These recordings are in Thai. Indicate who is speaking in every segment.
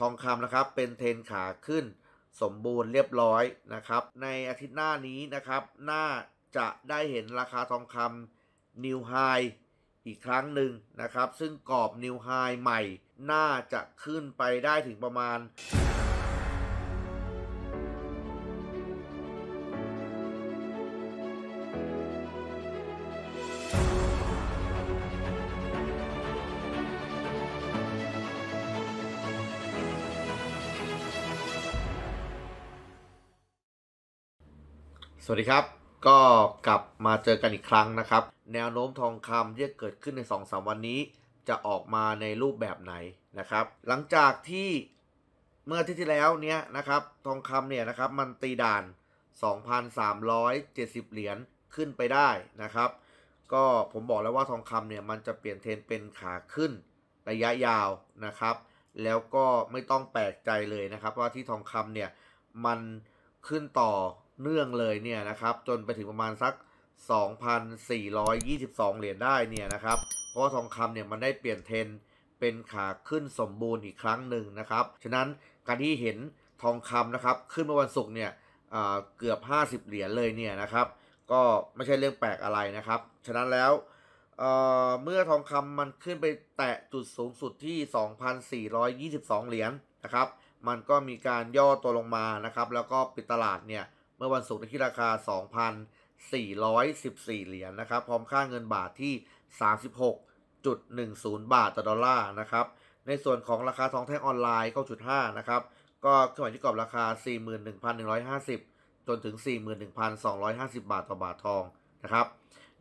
Speaker 1: ทองคำนะครับ เป็นเทนขาขึ้นสมบูรณ์เรียบร้อยนะครับ ในอาทิตย์หน้านี้นะครับน่าจะได้เห็นราคาทองคำนิวไฮอีกครั้งหนึ่งนะครับ ซึ่งกรอบนิวไฮใหม่ น่าจะขึ้นไปได้ถึงประมาณสวัสดีครับ ก็กลับมาเจอกันอีกครั้งนะครับ แนวโน้มทองคำที่เกิดขึ้นใน2อสวันนี้ จะออกมาในรูปแบบไหนนะครับ หลังจากที่เมื่อที่ที่แล้วเนี้ยนะครับทองคำเนี่ยนะครับมันตีด่าน2,370 เหรียญขึ้นไปได้นะครับ ก็ผมบอกแล้วว่าทองคำเนี่ยมันจะเปลี่ยนเทรนเป็นขาขึ้นระยะยาวนะครับ แล้วก็ไม่ต้องแปลกใจเลยนะครับว่าที่ทองคำเนี่ยมันขึ้นต่อเนื่องเลยเนี่ยนะครับจนไปถึงประมาณสัก 2,422 เหรียญได้เนี่ยนะครับเพราะว่าทองคำเนี่ยมันได้เปลี่ยนเทรนเป็นขาขึ้นสมบูรณ์อีกครั้งหนึ่งนะครับฉะนั้นการที่เห็นทองคำนะครับขึ้นเมื่อวันศุกร์เนี่ยเกือบ 50 เหรียญเลยเนี่ยนะครับก็ไม่ใช่เรื่องแปลกอะไรนะครับฉะนั้นแล้วเเมื่อทองคำมันขึ้นไปแตะจุดสูงสุดที่ 2,422 เหรียญนะครับมันก็มีการย่อตัวลงมานะครับแล้วก็ปิดตลาดเนี่ยเมื่อวันศุกร์ที่ราคา 2,414 เหรียญนนะครับ พร้อมค่าเงินบาทที่ 36.10 บาท ต่อดอลลาร์นะครับ ในส่วนของราคาทองแท่งออนไลน์9.5นะครับ ก็ขึ้นไปที่กรอบราคา 41,150 จนถึง 41,250 บาทต่อบาททองนะครับ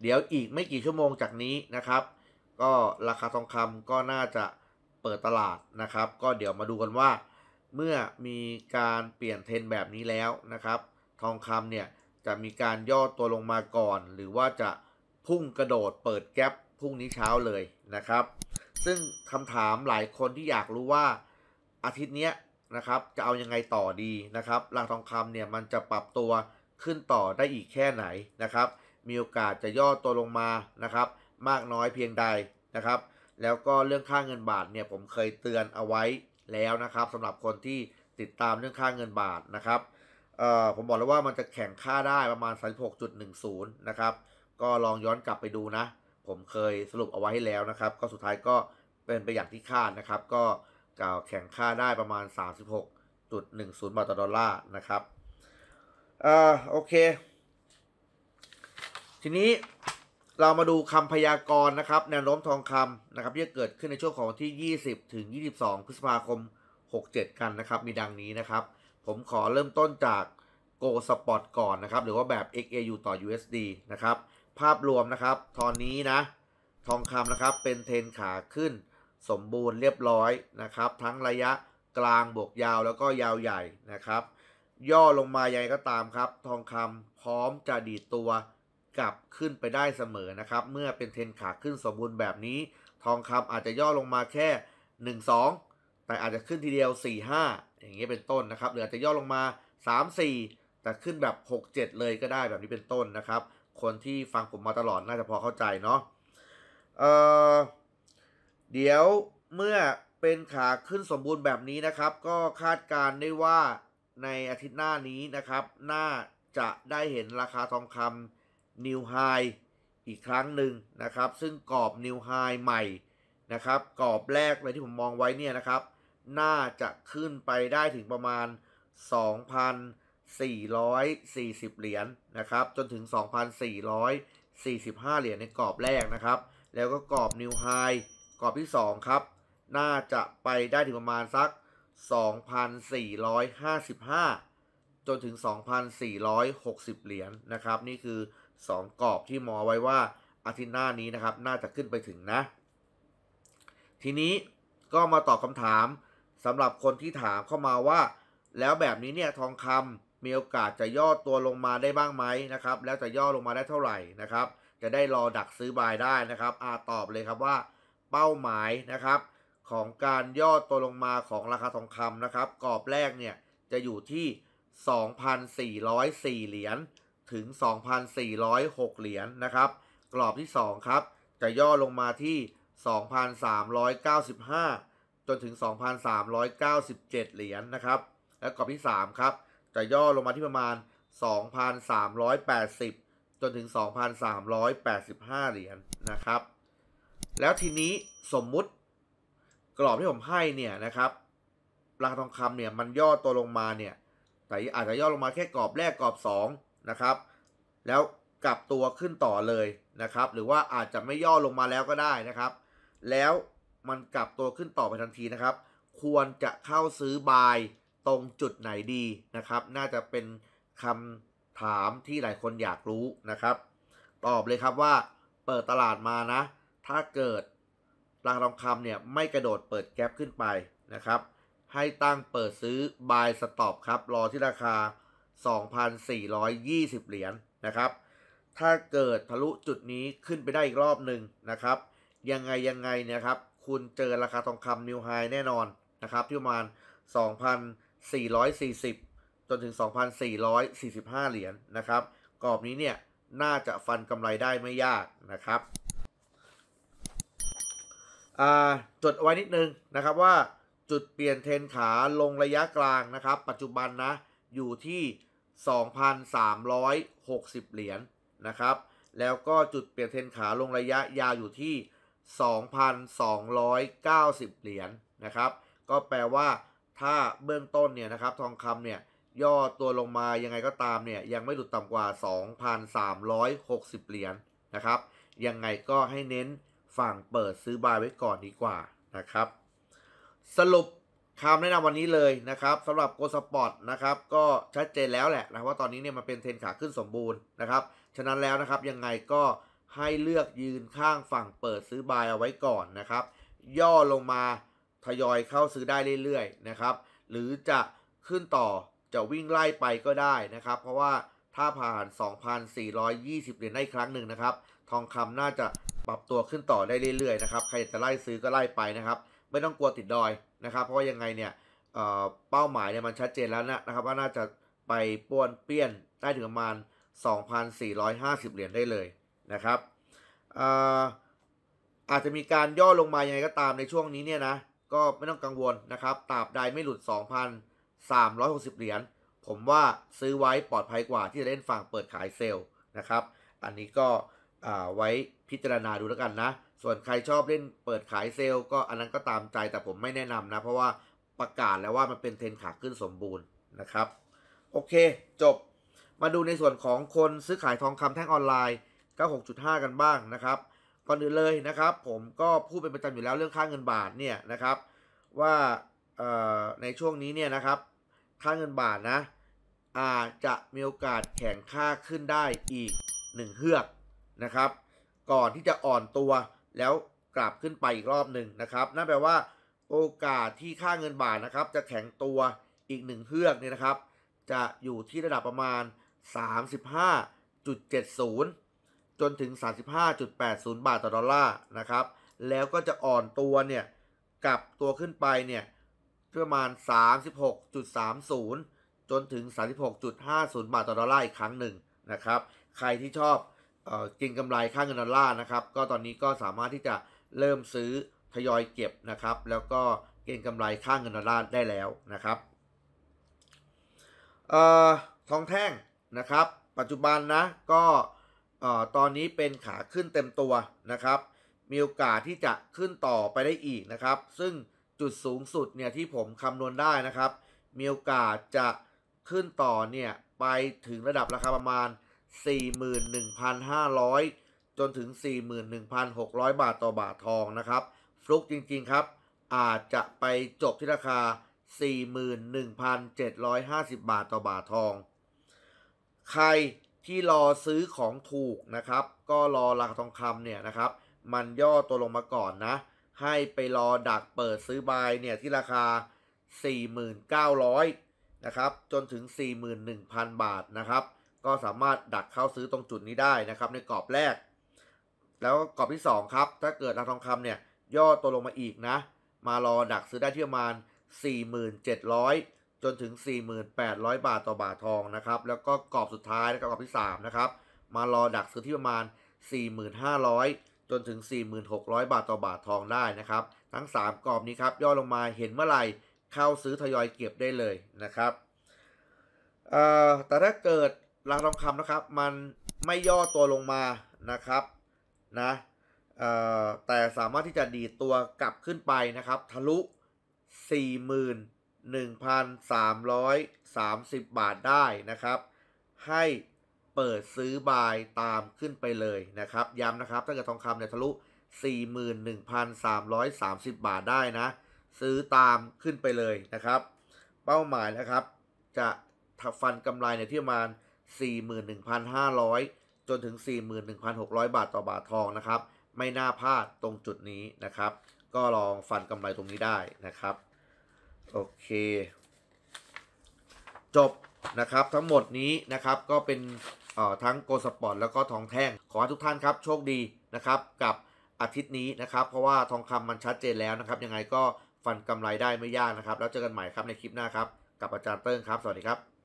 Speaker 1: เดี๋ยวอีกไม่กี่ชั่วโมงจากนี้นะครับ ก็ราคาทองคำก็น่าจะเปิดตลาดนะครับ ก็เดี๋ยวมาดูกันว่า เมื่อมีการเปลี่ยนเทรนแบบนี้แล้วนะครับทองคำเนี่ยจะมีการย่อตัวลงมาก่อน หรือว่าจะพุ่งกระโดดเปิดแก๊ปพรุ่งนี้เช้าเลยนะครับ ซึ่งคำถามหลายคนที่อยากรู้ว่าอาทิตย์นี้นะครับจะเอายังไงต่อดีนะครับราคาทองคำเนี่ยมันจะปรับตัวขึ้นต่อได้อีกแค่ไหนนะครับ มีโอกาสจะย่อตัวลงมานะครับ มากน้อยเพียงใดนะครับ แล้วก็เรื่องค่าเงินบาทเนี่ยผมเคยเตือนเอาไว้แล้วนะครับสำหรับคนที่ติดตามเรื่องค่าเงินบาทนะครับผมบอกแล้วว่ามันจะแข่งค่าได้ประมาณ 36.10 นะครับ ก็ลองย้อนกลับไปดูนะ ผมเคยสรุปเอาไว้ให้แล้วนะครับ ก็สุดท้ายก็เป็นไปอย่างที่คาดนะครับ ก็กล่าวแข่งค่าได้ประมาณ 36.10บาทต่อดอลลาร์นะครับเอ่อโอเค ทีนี้เรามาดูคำพยากรณ์นะครับ แนวโน้มทองคำนะครับที่จะเกิดขึ้นในช่วงของวันที่ 20 ถึง 22 พฤษภาคม 67 กันนะครับ มีดังนี้นะครับผมขอเริ่มต้นจาก Go Spot ก่อนนะครับหรือว่าแบบ XAU ต่อ USD นะครับภาพรวมนะครับตอนนี้นะทองคำนะครับเป็นเทนขาขึ้น สมบูรณ์เรียบร้อยนะครับทั้งระยะกลางบวกยาวแล้วก็ยาวใหญ่นะครับย่อลงมาใหญ่ก็ตามครับ ทองคำพร้อมจะดีตัวกลับขึ้นไปได้เสมอนะครับเมื่อเป็นเทนขาขึ้นสมบูรณ์แบบนี้ ทองคำอาจจะย่อลงมาแค่ 1 2แต่อาจจะขึ้นทีเดียว 4 5 อย่างเงี้ยเป็นต้นนะครับหรืออาจจะย่อลงมา 3 4 แต่ขึ้นแบบ 6 7 เลยก็ได้แบบนี้เป็นต้นนะครับ คนที่ฟังผมมาตลอดน่าจะพอเข้าใจเนาะเเดี๋ยวเมื่อเป็นขาขึ้นสมบูรณ์แบบนี้นะครับ ก็คาดการได้ว่าในอาทิตย์หน้านี้นะครับ น่าจะได้เห็นราคาทองคำนิวไฮอีกครั้งหนึ่งนะครับ ซึ่งกรอบนิวไฮใหม่นะครับกรอบแรกเลยที่ผมมองไว้เนี่ยนะครับน่าจะขึ้นไปได้ถึงประมาณ 2,440 เหรียญนนะครับ จนถึง 2,445 เหรียญในกรอบแรกนะครับ แล้วก็กรอบนิวไฮกรอบที่2ครับ น่าจะไปได้ถึงประมาณสัก 2,455 จนถึง 2,460 เหรียญนนะครับ นี่คือ 2กรอบที่มอไว้ว่าอาทิตย์หน้านี้นะครับ น่าจะขึ้นไปถึงนะ ทีนี้ก็มาตอบคำถามสำหรับคนที่ถามเข้ามาว่าแล้วแบบนี้เนี่ย ทองคำมีโอกาสจะย่อตัวลงมาได้บ้างไหมนะครับ แล้วจะย่อลงมาได้เท่าไหร่นะครับ จะได้รอดักซื้อบายได้นะครับอาตอบเลยครับว่า เป้าหมายนะครับของการย่อตัวลงมาของราคาทองคำนะครับกรอบแรกเนี่ยจะอยู่ที่ 2,404 เหรียญถึง 2,406เหรียญนนะครับกรอบที่2ครับจะย่อลงมาที่ 2,395จนถึง 2,397 เหรียญนนะครับ และกรอบที่3ครับ จะย่อลงมาที่ประมาณ 2,380 จนถึง 2,385 เหรียญนนะครับ แล้วทีนี้สมมุติกรอบที่ผมให้เนี่ยนะครับ ราคาทองคำเนี่ยมันย่อตัวลงมาเนี่ย แต่อาจจะย่อลงมาแค่กรอบแรกกรอบ2นะครับ แล้วกลับตัวขึ้นต่อเลยนะครับ หรือว่าอาจจะไม่ย่อลงมาแล้วก็ได้นะครับ แล้วมันกลับตัวขึ้นต่อไปทันทีนะครับ ควรจะเข้าซื้อบายตรงจุดไหนดีนะครับ น่าจะเป็นคำถามที่หลายคนอยากรู้นะครับ ตอบเลยครับว่าเปิดตลาดมานะ ถ้าเกิดราคาทองคำเนี่ยไม่กระโดดเปิดแกลบขึ้นไปนะครับ ให้ตั้งเปิดซื้อบายสต็อปครับ รอที่ราคา 2,420 เหรียญนนะครับ ถ้าเกิดทะลุจุดนี้ขึ้นไปได้อีกรอบหนึ่งนะครับ ยังไงยังไงเนี่ยครับคุณเจอราคาทองคำนิวไฮแน่นอนนะครับที่ประมาณ 2,440 จนถึง 2,445 เหรียญนนะครับกรอบนี้เนี่ยน่าจะฟันกำไรได้ไม่ยากนะครับจดไว้นิดนึงนะครับว่าจุดเปลี่ยนเทนขาลงระยะกลางนะครับ ปัจจุบันนะอยู่ที่ 2,360 เหรียญนะครับ แล้วก็จุดเปลี่ยนเทนขาลงระยะยาวอยู่ที่2,290 เหรียญนนะครับ ก็แปลว่า ถ้าเบื้องต้นเนี่ยนะครับทองคำเนี่ยย่อตัวลงมายังไงก็ตามเนี่ยยังไม่หลุดต่ำกว่า 2,360 เหรียญนนะครับ ยังไงก็ให้เน้นฝั่งเปิดซื้อบายไว้ก่อนดีกว่า นะครับ สรุปคำแนะนำวันนี้เลยนะครับสำหรับโกสปอร์ตนะครับ ก็ชัดเจนแล้วแหละนะว่าตอนนี้เนี่ยมันเป็นเทรนขาขึ้นสมบูรณ์นะครับฉะนั้นแล้วนะครับยังไงก็ให้เลือกยืนข้างฝั่งเปิดซื้อบายเอาไว้ก่อนนะครับ ย่อลงมา ทยอยเข้าซื้อได้เรื่อยๆนะครับ หรือจะขึ้นต่อจะวิ่งไล่ไปก็ได้นะครับ เพราะว่าถ้าผ่าน 2,420เหรียญได้ครั้งหนึ่งนะครับทองคำน่าจะปรับตัวขึ้นต่อได้เรื่อยๆนะครับใครจะไล่ซื้อก็ไล่ไปนะครับ ไม่ต้องกลัวติดดอยนะครับ เพราะายังไงเนี่ยเเป้าหมายเนี่ยมันชัดเจนแล้วนะนะครับว่าน่าจะไปป้วนเปี้ยนได้ถึงประมาณ 2,450 เหรียญได้เลยนะครับอาจจะมีการย่อลงมายังไงก็ตามในช่วงนี้เนี่ยนะก็ไม่ต้องกังวลนะครับตราบใดไม่หลุด 2,360 เหรียญผมว่าซื้อไว้ปลอดภัยกว่าที่จะเล่นฝั่งเปิดขายเซลล์นะครับอันนี้ก็ไว้พิจารณาดูแล้วกันนะ ส่วนใครชอบเล่นเปิดขายเซลล์ ก็อันนั้นก็ตามใจแต่ผมไม่แนะนำนะ เพราะว่าประกาศแล้วว่ามันเป็นเทนขาขึ้นสมบูรณ์นะครับโอเคจบมาดูในส่วนของคนซื้อขายทองคำแท่งออนไลน์96.5 กันบ้างนะครับ ก่อนอื่นเลยนะครับ ผมก็พูดเป็นประจำอยู่แล้วเรื่องค่าเงินบาทเนี่ยนะครับว่าในช่วงนี้เนี่ยนะครับค่าเงินบาทนะอาจจะมีโอกาสแข็งค่าขึ้นได้อีก 1เฮือกนะครับก่อนที่จะอ่อนตัวแล้วกลับขึ้นไปอีกรอบหนึ่งนะครับนั่นแปลว่าโอกาสที่ค่าเงินบาทนะครับจะแข็งตัวอีกหนึ่งเฮือกเนี่ยนะครับจะอยู่ที่ระดับประมาณ 35.70จนถึง 35.80 บาท ต่อ ดอลลาร์นะครับ แล้วก็จะอ่อนตัวเนี่ยกลับตัวขึ้นไปเนี่ย ประมาณ 36.30 จนถึง 36.50 บาทต่อดอลลาร์อีกครั้งหนึ่งนะครับ ใครที่ชอบออกินกำไรค่างเงินดอลลาร์นะครับ ก็ตอนนี้ก็สามารถที่จะเริ่มซื้อทยอยเก็บนะครับ แล้วก็เก็งกำไรค่างเงินดอลลาร์ได้แล้วนะครับออทองแท่งนะครับ ปัจจุบันนะ ก็ตอนนี้เป็นขาขึ้นเต็มตัวนะครับ มีโอกาสที่จะขึ้นต่อไปได้อีกนะครับ ซึ่งจุดสูงสุดเนี่ยที่ผมคำนวณได้นะครับ มีโอกาสจะขึ้นต่อเนี่ย ไปถึงระดับราคาประมาณ 41,500 จนถึง 41,600 บาทต่อบาททองนะครับ ฟลุกจริงๆครับอาจจะไปจบที่ราคา 41,750 บาทต่อบาททอง ใครที่รอซื้อของถูกนะครับก็รอราคาทองคำเนี่ยนะครับมันย่อตัวลงมาก่อนนะ ให้ไปรอดักเปิดซื้อบายเนี่ยที่ราคา 4,900นะครับจนถึง 41,000 บาทนะครับก็สามารถดักเข้าซื้อตรงจุดนี้ได้นะครับในกรอบแรก แล้วกรอบที่2ครับถ้าเกิดราคาทองคำเนี่ยย่อตัวลงมาอีกนะ มารอดักซื้อได้ที่ประมาณ 4,700จนถึง 4,800 บาทต่อบาททองนะครับแล้วก็กรอบสุดท้ายนะครับกรอบที่3นะครับมารอดักซื้อที่ประมาณ 4,500 จนถึง 4,600 บาทต่อบาททองได้นะครับทั้ง 3 กรอบนี้ครับย่อลงมาเห็นเมื่อไหร่เข้าซื้อทยอยเก็บได้เลยนะครับแต่ถ้าเกิดราคาทองคำนะครับมันไม่ย่อตัวลงมานะครับนะแต่สามารถที่จะดีดตัวกลับขึ้นไปนะครับทะลุ 40,000 1,330 บาทได้นะครับ ให้เปิดซื้อบายตามขึ้นไปเลยนะครับ ย้ำนะครับถ้าเกิดทองคำเนี่ยทะลุ 41,330 บาทได้นะ ซื้อตามขึ้นไปเลยนะครับ เป้าหมายนะครับ จะฟันกำไรเนี่ยที่ประมาณ 41,500 จนถึง 41,600 บาทต่อบาททองนะครับ ไม่น่าพลาดตรงจุดนี้นะครับ ก็ลองฟันกำไรตรงนี้ได้นะครับโอเคจบนะครับทั้งหมดนี้นะครับก็เป็นทั้งโกสปอร์ตแล้วก็ทองแท่ง ขอให้ทุกท่านครับโชคดีนะครับกับอาทิตย์นี้นะครับ เพราะว่าทองคำมันชัดเจนแล้วนะครับยังไงก็ฟันกำไรได้ไม่ยากนะครับแล้วเจอกันใหม่ครับในคลิปหน้าครับ กับอาจารย์เติ้งครับสวัสดีครับ